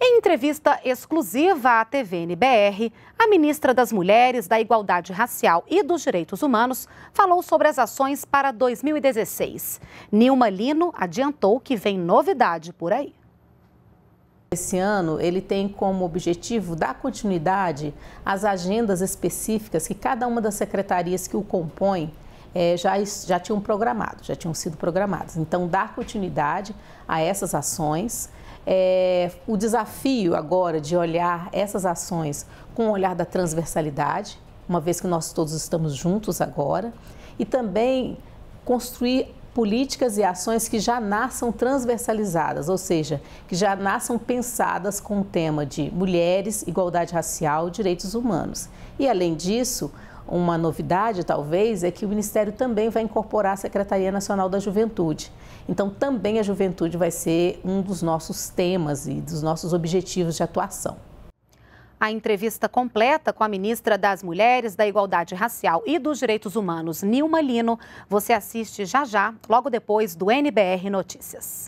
Em entrevista exclusiva à TVNBR, a ministra das Mulheres, da Igualdade Racial e dos Direitos Humanos falou sobre as ações para 2016. Nilma Lino adiantou que vem novidade por aí. Esse ano ele tem como objetivo dar continuidade às agendas específicas que cada uma das secretarias que o compõem é, já, já tinham programado, já tinham sido programados. Então, dar continuidade a essas ações. É, o desafio agora de olhar essas ações com o olhar da transversalidade, uma vez que nós todos estamos juntos agora, e também construir políticas e ações que já nasçam transversalizadas, ou seja, que já nasçam pensadas com o tema de mulheres, igualdade racial, direitos humanos. E além disso, uma novidade, talvez, é que o Ministério também vai incorporar a Secretaria Nacional da Juventude. Então, também a juventude vai ser um dos nossos temas e dos nossos objetivos de atuação. A entrevista completa com a ministra das Mulheres, da Igualdade Racial e dos Direitos Humanos, Nilma Lino, você assiste já já, logo depois do NBR Notícias.